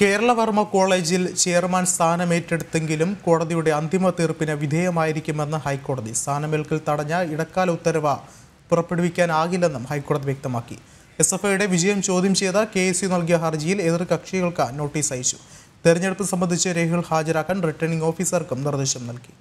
കേരളവർമ്മ കോളേജിൽ ചെയർമാൻ സ്ഥാനമേറ്റെടുത്തെങ്കിലും കോടതിയുടെ അന്തിമ തീർപ്പിന് വിധേയമായിരിക്കുമെന്ന് ഹൈക്കോടതി സ്ഥാനമേൽക്കൽ തടഞ്ഞ ഇടക്കാല ഉത്തരവ് പുറപ്പെടുവിക്കാനാകില്ലെന്നും ഹൈക്കോടതി വ്യക്തമാക്കി എസ് എഫ് ഐയുടെ വിജയം ചോദ്യം ചെയ്ത കെ എസ് യു നൽകിയ ഹർജിയിൽ എതിർ കക്ഷികൾക്ക് നോട്ടീസ് അയച്ചു തെരഞ്ഞെടുപ്പ് സംബന്ധിച്ച് രേഖകൾ ഹാജരാക്കാൻ റിട്ടേണിംഗ് ഓഫീസർക്കും നിർദ്ദേശം നൽകി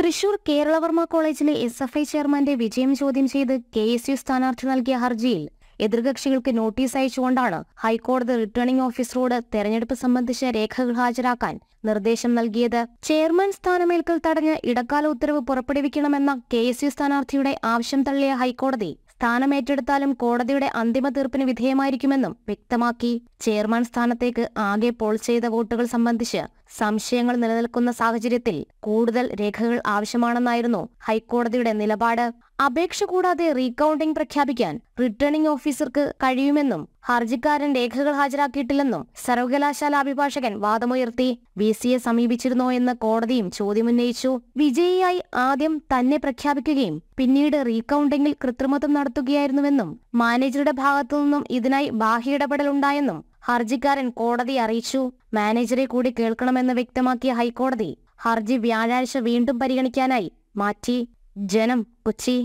തൃശൂർ കേരളവർമ്മ കോളേജിലെ എസ് എഫ് ഐ ചെയർമാന്റെ വിജയം ചോദ്യം ചെയ്ത് കെ എസ് യു സ്ഥാനാർത്ഥി നൽകിയ ഹർജിയിൽ എതിർകക്ഷികൾക്ക് നോട്ടീസ് അയച്ചുകൊണ്ടാണ് ഹൈക്കോടതി റിട്ടേണിംഗ് ഓഫീസറോട് തെരഞ്ഞെടുപ്പ് സംബന്ധിച്ച രേഖകൾ ഹാജരാക്കാൻ നിർദ്ദേശം നൽകിയത് ചെയർമാൻ സ്ഥാനമേൽക്കൽ തടഞ്ഞ് ഇടക്കാല ഉത്തരവ് പുറപ്പെടുവിക്കണമെന്ന കെ എസ് യു സ്ഥാനാർത്ഥിയുടെ ആവശ്യം തള്ളിയ ഹൈക്കോടതി സ്ഥാനമേറ്റെടുത്താലും കോടതിയുടെ അന്തിമ തീർപ്പിന് വിധേയമായിരിക്കുമെന്നും വ്യക്തമാക്കി ചെയർമാൻ സ്ഥാനത്തേക്ക് ആകെ പോൾ ചെയ്ത വോട്ടുകൾ സംബന്ധിച്ച് സംശയങ്ങൾ നിലനിൽക്കുന്ന സാഹചര്യത്തിൽ കൂടുതൽ രേഖകൾ ആവശ്യമാണെന്നായിരുന്നു ഹൈക്കോടതിയുടെ നിലപാട് അപേക്ഷ കൂടാതെ റീകൌണ്ടിംഗ് പ്രഖ്യാപിക്കാൻ റിട്ടേണിംഗ് ഓഫീസർക്ക് കഴിയുമെന്നും ഹർജിക്കാരൻ രേഖകൾ ഹാജരാക്കിയിട്ടില്ലെന്നും സർവകലാശാല അഭിഭാഷകൻ വാദമുയർത്തി വി സിയെ സമീപിച്ചിരുന്നോ എന്ന് കോടതിയും ചോദ്യമുന്നയിച്ചു വിജയിയായി ആദ്യം തന്നെ പ്രഖ്യാപിക്കുകയും പിന്നീട് റീകൌണ്ടിംഗിൽ കൃത്രിമത്വം നടത്തുകയായിരുന്നുവെന്നും മാനേജറുടെ നിന്നും ഇതിനായി ബാഹ്യ ഇടപെടലുണ്ടായെന്നും ഹർജിക്കാരൻ കോടതി അറിയിച്ചു മാനേജറെ കൂടി കേൾക്കണമെന്ന് വ്യക്തമാക്കിയ ഹൈക്കോടതി ഹർജി വ്യാഴാഴ്ച വീണ്ടും പരിഗണിക്കാനായി മാറ്റി ജനം കൊച്ചി